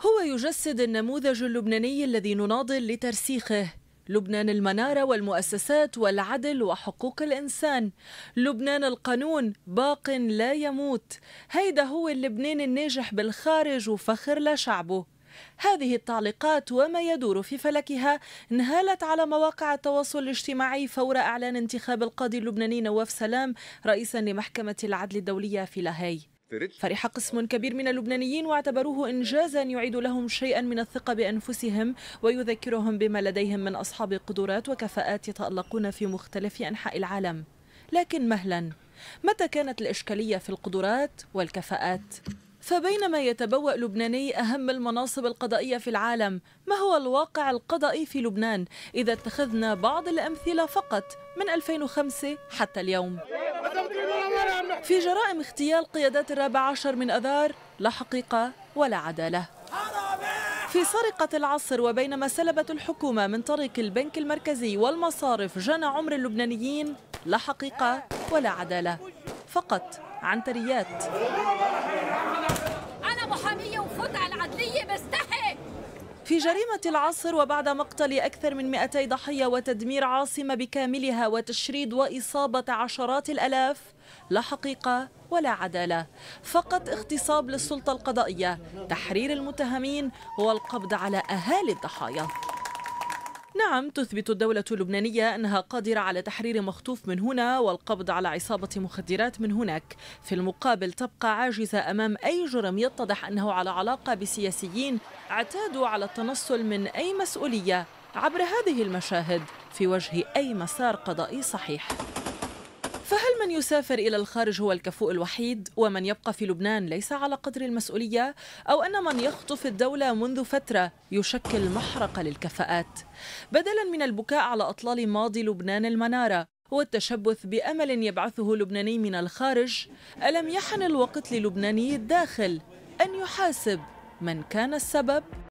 هو يجسد النموذج اللبناني الذي نناضل لترسيخه لبنان المنارة والمؤسسات والعدل وحقوق الإنسان لبنان القانون باق لا يموت هيدا هو اللبنان الناجح بالخارج وفخر لشعبه هذه التعليقات وما يدور في فلكها انهالت على مواقع التواصل الاجتماعي فور اعلان انتخاب القاضي اللبناني نواف سلام رئيسا لمحكمه العدل الدوليه في لاهاي فرح قسم كبير من اللبنانيين واعتبروه إنجازا يعيد لهم شيئا من الثقة بأنفسهم ويذكرهم بما لديهم من أصحاب قدرات وكفاءات يتألقون في مختلف أنحاء العالم لكن مهلا متى كانت الإشكالية في القدرات والكفاءات؟ فبينما يتبوأ لبناني أهم المناصب القضائية في العالم ما هو الواقع القضائي في لبنان إذا اتخذنا بعض الأمثلة فقط من 2005 حتى اليوم في جرائم اغتيال قيادات الرابع عشر من أذار لا حقيقة ولا عدالة في سرقة العصر وبينما سلبت الحكومة من طريق البنك المركزي والمصارف جنى عمر اللبنانيين لا حقيقة ولا عدالة فقط عنتريات أنا محامية وفوت على العدلية في جريمة العصر وبعد مقتل أكثر من 200 ضحية وتدمير عاصمة بكاملها وتشريد وإصابة عشرات الألاف لا حقيقة ولا عدالة فقط اغتصاب للسلطة القضائية تحرير المتهمين والقبض على أهالي الضحايا نعم تثبت الدولة اللبنانية أنها قادرة على تحرير مخطوف من هنا والقبض على عصابة مخدرات من هناك في المقابل تبقى عاجزة أمام أي جرم يتضح أنه على علاقة بسياسيين اعتادوا على التنصل من أي مسؤولية عبر هذه المشاهد في وجه أي مسار قضائي صحيح فهل من يسافر إلى الخارج هو الكفوء الوحيد ومن يبقى في لبنان ليس على قدر المسؤولية أو أن من يخطف الدولة منذ فترة يشكل محرقة للكفاءات بدلا من البكاء على أطلال ماضي لبنان المنارة والتشبث بأمل يبعثه لبناني من الخارج ألم يحن الوقت للبناني الداخل أن يحاسب من كان السبب